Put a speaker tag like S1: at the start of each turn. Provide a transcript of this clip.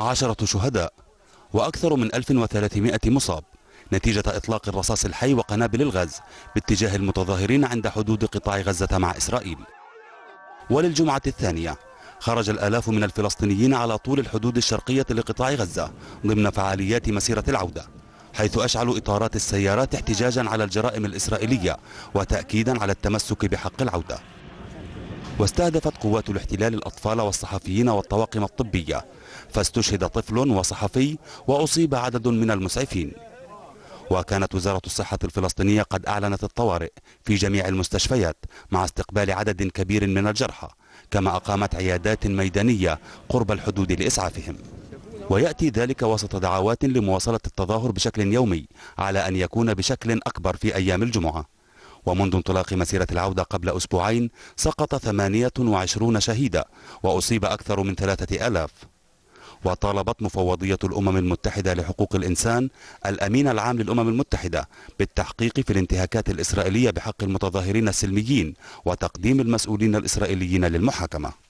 S1: عشرة شهداء وأكثر من 1300 مصاب نتيجة إطلاق الرصاص الحي وقنابل الغاز باتجاه المتظاهرين عند حدود قطاع غزة مع إسرائيل وللجمعة الثانية خرج الآلاف من الفلسطينيين على طول الحدود الشرقية لقطاع غزة ضمن فعاليات مسيرة العودة حيث أشعلوا إطارات السيارات احتجاجا على الجرائم الإسرائيلية وتأكيدا على التمسك بحق العودة واستهدفت قوات الاحتلال الأطفال والصحفيين والطواقم الطبية فاستشهد طفل وصحفي وأصيب عدد من المسعفين وكانت وزارة الصحة الفلسطينية قد أعلنت الطوارئ في جميع المستشفيات مع استقبال عدد كبير من الجرحى كما أقامت عيادات ميدانية قرب الحدود لإسعافهم ويأتي ذلك وسط دعوات لمواصلة التظاهر بشكل يومي على أن يكون بشكل أكبر في أيام الجمعة ومنذ انطلاق مسيرة العودة قبل أسبوعين سقط 28 شهيدا وأصيب أكثر من 3000 وطالبت مفوضية الأمم المتحدة لحقوق الإنسان الأمين العام للأمم المتحدة بالتحقيق في الانتهاكات الإسرائيلية بحق المتظاهرين السلميين وتقديم المسؤولين الإسرائيليين للمحاكمة